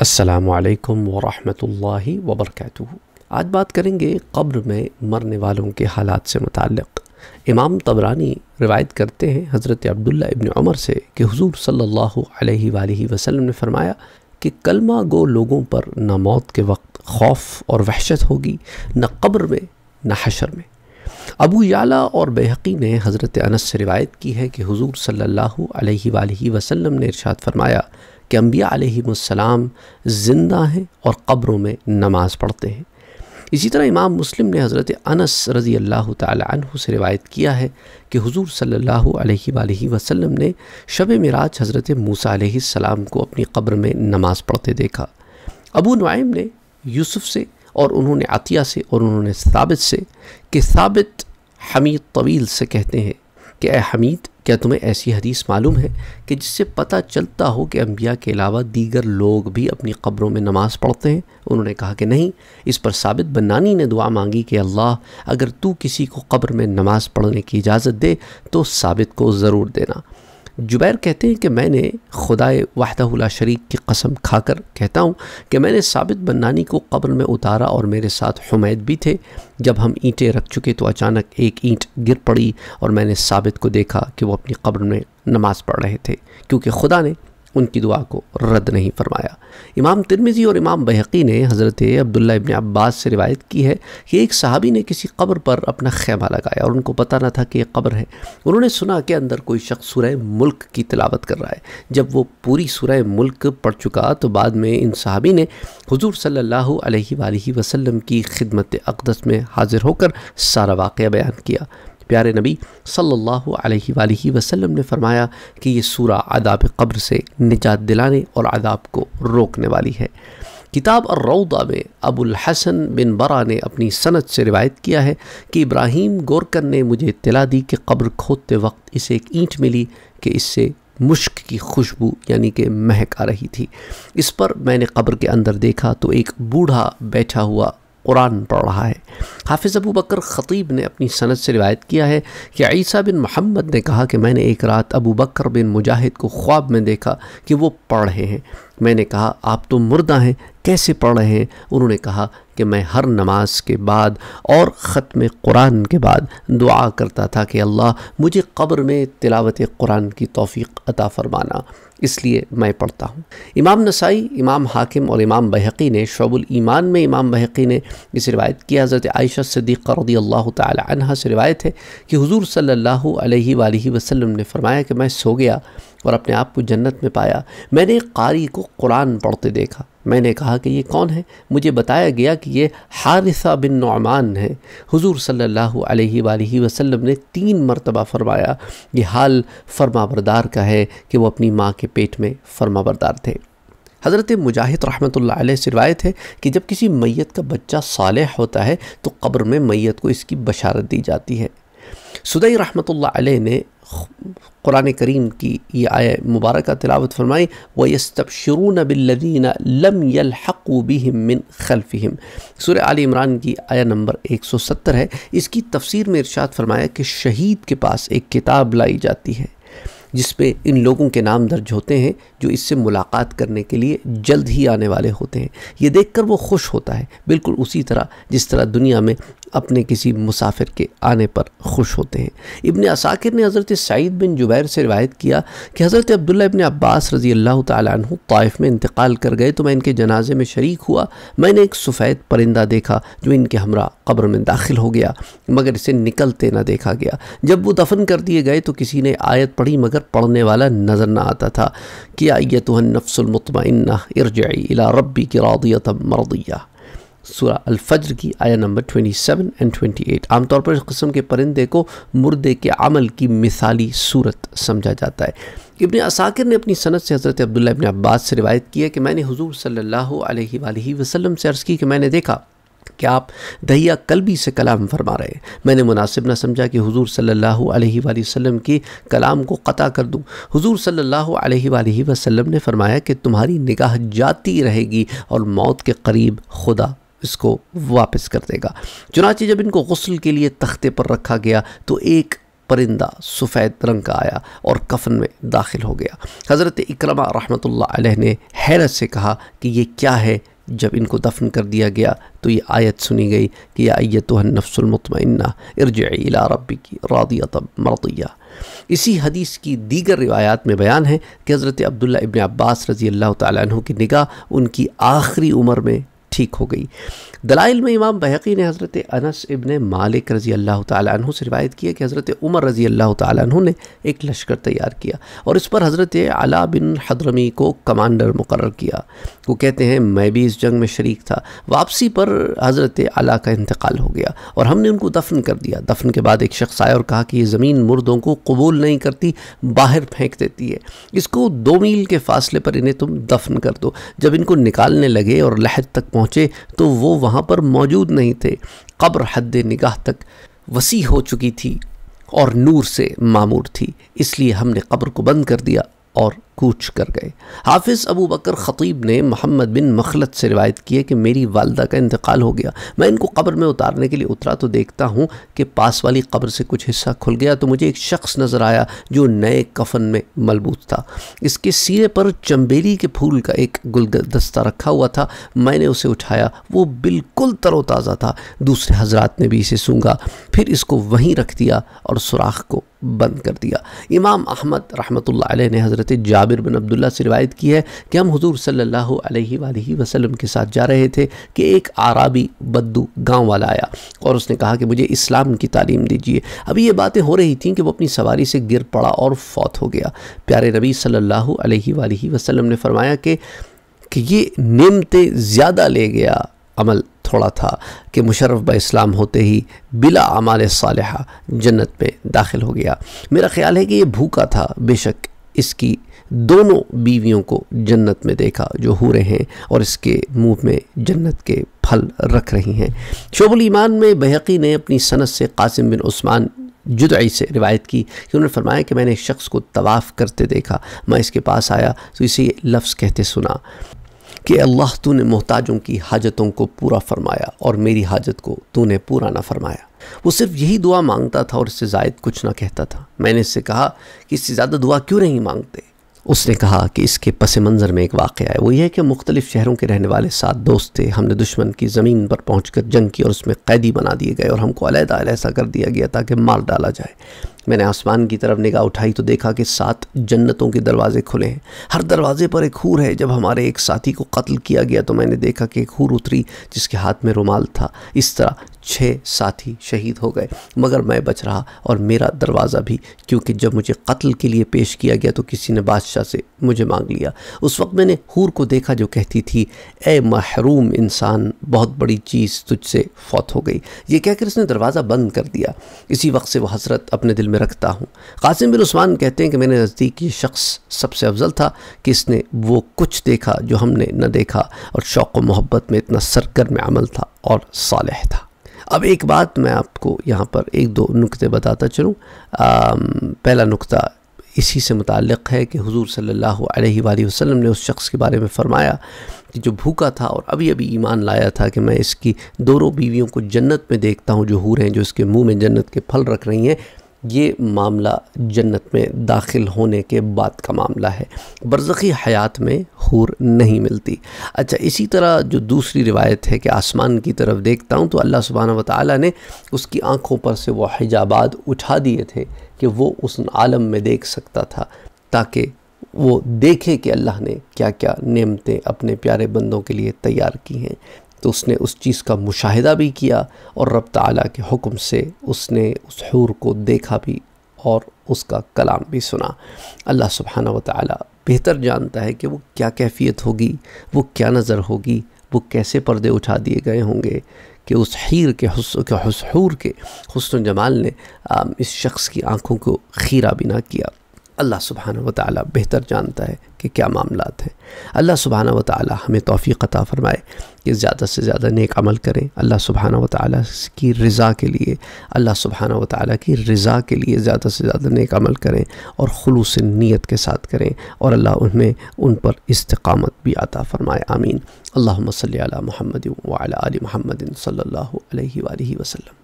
असलकम वरहि वबरक आज बात करेंगे कब्र में मरने वालों के हालात से मुतक़ इमाम तबरानी रिवायत करते हैं हज़रत अब्दुल्ला इबन उमर से कि हुजूर सल्लल्लाहु अलैहि वसल्लम ने फ़रमाया कि कलमा गो लोगों पर न मौत के वक्त खौफ और वहशत होगी न कब्र में न हशर में अबू याला और बेहकी ने हज़रत अनस से रिवायत की है कि हुजूर सल्लल्लाहु अलैहि वसल्लम ने इरशाद फरमाया कि अम्बिया आलहीम ज़िंदा हैं और क़ब्रों में नमाज़ पढ़ते हैं इसी तरह इमाम मुस्लिम ने हज़रत अनस रज़ी अल्लाह तहु से रिवायत किया है कि हुजूर सल्लल्लाहु अलैहि वसल्लम ने शब मराज हज़रत मूसा सलाम को अपनी कब्र में नमाज़ पढ़ते देखा अबू नुआम ने यूसुफ से और उन्होंने अतिया से और उन्होंने साबित से कि साबित हमीद तवील से कहते हैं कि ए हमीद क्या तुम्हें ऐसी हदीस मालूम है कि जिससे पता चलता हो कि अम्बिया के अलावा दीगर लोग भी अपनी क़ब्रों में नमाज़ पढ़ते हैं उन्होंने कहा कि नहीं इस पर साबित बनानी ने दुआ मांगी कि अल्लाह अगर तू किसी को कब्र में नमाज़ पढ़ने की इजाज़त दे तो साबित को ज़रूर देना जुबैर कहते हैं कि मैंने खुदाए वाहदा शरीक की कसम खाकर कहता हूँ कि मैंने साबित बन्नानी को कब्र में उतारा और मेरे साथ हमैद भी थे जब हम ईंटें रख चुके तो अचानक एक ईंट गिर पड़ी और मैंने साबित को देखा कि वो अपनी कब्र में नमाज़ पढ़ रहे थे क्योंकि खुदा ने उनकी दुआ को रद्द नहीं फरमाया इमाम तिरमिज़ी और इमाम बहकी ने हज़रत अब्दुल्ला इबन अब्बास से रिवायत की है कि एक सहाबी ने किसी कब्र पर अपना खैमा लगाया और उनको पता ना था कि यह कब्र है उन्होंने सुना कि अंदर कोई शख्स सुरह मुल्क की तिलावत कर रहा है जब वो पूरी सुरह मुल्क पढ़ चुका तो बाद में इन सहाबी ने हजूर सल्ला वसलम की खिदमत अकदस में हाजिर होकर सारा वाक़ बयान किया प्यारे नबी सल्लल्लाहु अलैहि वसल्लम ने फरमाया कि ये सूरा आदाब कब्र से निजात दिलाने और आदाब को रोकने वाली है किताब और रौदा में अबुल हसन बिन बरा ने अपनी सनत से रिवायत किया है कि इब्राहिम गोरकन ने मुझे तिला दी कि कब्र खोदते वक्त इसे एक ईंट मिली कि इससे मुश्क की खुशबू यानी कि महक आ रही थी इस पर मैंने कब्र के अंदर देखा तो एक बूढ़ा बैठा हुआ कुरान पढ़ रहा है हाफिज़ अबू बकर ख़तीब ने अपनी सनत से रिवायत किया है कि ईसा बिन मोहम्मद ने कहा कि मैंने एक रात अबू बकर बिन मुजाहिद को ख्वाब में देखा कि वो पढ़ रहे हैं मैंने कहा आप तो मुर्दा हैं कैसे पढ़ रहे हैं उन्होंने कहा कि मैं हर नमाज के बाद और ख़त्म कुरान के बाद दुआ करता था कि अल्लाह मुझे कब्र में तिलावत कुरान की तोफ़ी अता फ़रमाना इसलिए मैं पढ़ता हूँ इमाम नसाई इमाम हाकिम और इमाम बहकी ने शबुल ईमान में इमाम बहकी ने इस रिवायत की हज़रत आयशा सदीक़ रदी अल्लाह तह से रिवायत है कि हुजूर सल्लल्लाहु अलैहि वसल्लम ने फरमाया कि मैं सो गया और अपने आप को जन्नत में पाया मैंने कारी को कुरान पढ़ते देखा मैंने कहा कि ये कौन है मुझे बताया गया कि ये हारिसा बिन नौमान है हुजूर सल्लल्लाहु अलैहि वसल्लम ने तीन मरतबा फरमाया ये हाल बरदार का है कि वो अपनी माँ के के पेट में फर्माबरदार थे हज़रत मुजाहिद रहमत से रवायत है कि जब किसी मैत का बच्चा साल होता है तो कब्र में मैत को इसकी बशारत दी जाती है सुदई रहमत ने कुरान करीम की ये आय मुबारक तिलावत फरमाई व यस्तबशरून बिल्लिन लम यलहक़ूबिम मिन खलफ़िम सुर आल इमरान की आया नंबर 170 है इसकी तफसीर में इरशाद फरमाया कि शहीद के पास एक किताब लाई जाती है जिस पे इन लोगों के नाम दर्ज होते हैं जो इससे मुलाकात करने के लिए जल्द ही आने वाले होते हैं ये देखकर वो खुश होता है बिल्कुल उसी तरह जिस तरह दुनिया में अपने किसी मुसाफिर के आने पर खुश होते हैं इबन असाकिर ने हज़रत सईद बिन जुबैर से रवायत किया कि हज़रत अब्दुल्ला इबन अब्बास रज़ी अल्लाह तु तौफ़ में इंतकाल कर गए तो मैं इनके जनाजे में शरीक हुआ मैंने एक सफ़ैद परिंदा देखा जो इनके हमरा कब्र में दाखिल हो गया मगर इसे निकलते ना देखा गया जब वो दफन कर दिए गए तो किसी ने आयत पढ़ी मगर पढ़ने वाला नज़र ना आता था कि तो नफसलमतमिन इर्जाई इला रबी की रादियत मरदिया सूरह अलफजर की आया नंबर 27 एंड 28 आमतौर पर इस कस्म के परिंदे को मुर्दे के अमल की मिसाली सूरत समझा जाता है इबन असाकिर ने अपनी सनत से हज़रत अब्दुल्ला इबन अब्बास से रिवायत की है कि मैंने हजूर सल्लल्लाहु अलैहि वसल्लम से अर्ज़ की कि मैंने देखा कि आप दहिया कलबी से कलाम फरमा रहे हैं मैंने मुनासिब ना समझा कि हुजूर सल्लल्लाहु अलैहि वसल्लम की कलाम को क़ता कर दूं हुजूर सल्लल्लाहु अलैहि वसल्लम ने फरमाया कि तुम्हारी निगाह जाती रहेगी और मौत के करीब खुदा इसको वापस कर देगा चुनाची जब इनको गसल के लिए तख्ते पर रखा गया तो एक परिंदा सफ़ेद रंग का आया और कफन में दाखिल हो गया हज़रत इक्रमा रहमत आलह ने हैरत से कहा कि ये क्या है जब इनको दफन कर दिया गया तो ये आयत सुनी गई कि आयत नफ्सुलमतमन्ना इर्जिला रबी की रौदिया तब मरदिया इसी हदीस की दीगर रिवायात में बयान है कि हज़रत अब्दुल्ला इबन अब्बास रज़ी अल्लाह तु की निगाह उनकी आखिरी उम्र में ठीक हो गई दलाइल में इमाम बहकी ने हज़रत अनस इबन मालिक रज़ी अल्लाह तु से रिवायत किया कि हज़रत उमर रज़ी अल्लाह तु ने एक लश्कर तैयार किया और इस पर हज़रत अला बिन हदरमी को कमांडर मुकर किया वो कहते हैं मैं भी इस जंग में शरीक था वापसी पर हज़रत अला का इंतकाल हो गया और हमने उनको दफन कर दिया दफन के बाद एक शख्स आया और कहा कि ये ज़मीन मुर्दों को कबूल नहीं करती बाहर फेंक देती है इसको दो मील के फासले पर इन्हें तुम दफन कर दो जब इनको निकालने लगे और लहद तक पहुँच पहुँचे तो वो वहाँ पर मौजूद नहीं थे कब्र हद निगाह तक वसी हो चुकी थी और नूर से मामूर थी इसलिए हमने कब्र को बंद कर दिया और कूच कर गए हाफिज़ अबू बकर ख़तीब ने मोहम्मद बिन मखलत से रिवायत की है कि मेरी वालदा का इंतकाल हो गया मैं इनको कब्र में उतारने के लिए उतरा तो देखता हूँ कि पास वाली कब्र से कुछ हिस्सा खुल गया तो मुझे एक शख्स नज़र आया जो नए कफन में मलबूत था इसके सिरे पर चंबेली के फूल का एक गुलदस्ता रखा हुआ था मैंने उसे उठाया वो बिल्कुल तरोताज़ा था दूसरे हजरात ने भी इसे सूँगा फिर इसको वहीं रख दिया और सुराख को बंद कर दिया इमाम अहमद रहमत ने हज़रत जा जाबिर बिन अब्दुल्ला से रिवायत की है कि हम हजूर सल्ला वसलम के साथ जा रहे थे कि एक आराबी बद्दू गाँव वाला आया और उसने कहा कि मुझे इस्लाम की तालीम दीजिए अभी ये बातें हो रही थी कि वो अपनी सवारी से गिर पड़ा और फौत हो गया प्यारे नबी सल्लल्लाहु अलैहि वसल्लम ने फरमाया कि कि ये नियमतें ज़्यादा ले गया अमल थोड़ा था कि मुशरफ इस्लाम होते ही बिला आमाल सालह जन्नत में दाखिल हो गया मेरा ख्याल है कि ये भूखा था बेशक इसकी दोनों बीवियों को जन्नत में देखा जो हो रहे हैं और इसके मुंह में जन्नत के फल रख रही हैं शोबुल ईमान में बहकी ने अपनी सनत से कासिम बिन उस्मान जुदाई से रिवायत की कि उन्होंने फरमाया कि मैंने एक शख्स को तवाफ़ करते देखा मैं इसके पास आया तो इसे लफ्ज़ कहते सुना कि अल्लाह तूने मोहताजों की हाजतों को पूरा फरमाया और मेरी हाजत को तूने पूरा ना फरमाया वो सिर्फ यही दुआ मांगता था और इससे जायद कुछ ना कहता था मैंने इससे कहा कि इससे ज़्यादा दुआ क्यों नहीं मांगते उसने कहा कि इसके पस मंज़र में एक वाक़ है वो ये कि मुख्तलिफ़ शहरों के रहने वाले सात दोस्त थे हमने दुश्मन की ज़मीन पर पहुँच कर जंग की और उसमें कैदी बना दिए गए और हमको अलहदा ऐसा कर दिया गया ताकि मार डाला जाए मैंने आसमान की तरफ निगाह उठाई तो देखा कि सात जन्नतों के दरवाज़े खुले हैं हर दरवाज़े पर एक हूर है जब हमारे एक साथी को कत्ल किया गया तो मैंने देखा कि एक हूर उतरी जिसके हाथ में रुमाल था इस तरह छः साथी शहीद हो गए मगर मैं बच रहा और मेरा दरवाज़ा भी क्योंकि जब मुझे कत्ल के लिए पेश किया गया तो किसी ने बादशाह से मुझे मांग लिया उस वक्त मैंने हूर को देखा जो कहती थी ए महरूम इंसान बहुत बड़ी चीज़ तुझसे फौत हो गई ये कहकर उसने दरवाज़ा बंद कर दिया इसी वक्त से वह हसरत अपने दिल में रखता हूँ कासिम बिन उस्मान कहते हैं कि मेरे नज़दीक ये शख्स सबसे अफजल था कि इसने वो कुछ देखा जो हमने न देखा और शौक़ व मोहब्बत में इतना सरगर्म अमल था और सालह था अब एक बात मैं आपको यहाँ पर एक दो नुक्ते बताता चलूँ पहला नुक्ता इसी से मुतक़ है कि हुजूर सल्लल्लाहु अलैहि वसल्लम ने उस शख्स के बारे में फ़रमाया कि जो भूखा था और अभी अभी ईमान लाया था कि मैं इसकी दोनों बीवियों को जन्नत में देखता हूँ जो हूर हैं जो इसके मुंह में जन्नत के फल रख रही हैं ये मामला जन्नत में दाखिल होने के बाद का मामला है बरसी हयात में हूर नहीं मिलती अच्छा इसी तरह जो दूसरी रिवायत है कि आसमान की तरफ देखता हूँ तो अल्लाह सुबहाना वाली ने उसकी आँखों पर से वह हिजाबाद उठा दिए थे कि वो उस आलम में देख सकता था ताकि वो देखे कि अल्लाह ने क्या क्या नियमतें अपने प्यारे बंदों के लिए तैयार की हैं तो उसने उस चीज़ का मुशाहिदा भी किया और रब ताली के हुक्म से उसने उस हूर को देखा भी और उसका कलाम भी सुना अल्लाह सुबहाना वाली बेहतर जानता है कि वो क्या कैफियत होगी वो क्या नज़र होगी वो कैसे पर्दे उठा दिए गए होंगे कि उस हीर के हसूर के हसन जमाल ने इस शख्स की आँखों को खीरा भी ना किया अल्लाह सुबहाना व बेहतर जानता है कि क्या मामला हैं अल्लाह सुबहाना व ताली हमें तोफ़ी अता फ़रमाए कि ज़्यादा से ज़्यादा नेक अमल करें अल्लाह सुबहाना व की रज़ा के लिए अल्लाह सुबहाना व की रज़ा के लिए ज़्यादा से ज़्यादा नेक अमल करें और खलूस नीयत के साथ करें और अल्लाह उन्हें उन पर इस्तकामत भी आता फ़रमाए आमीन अल्लाह सल महमद वाल महमदिन सल्ला वसलम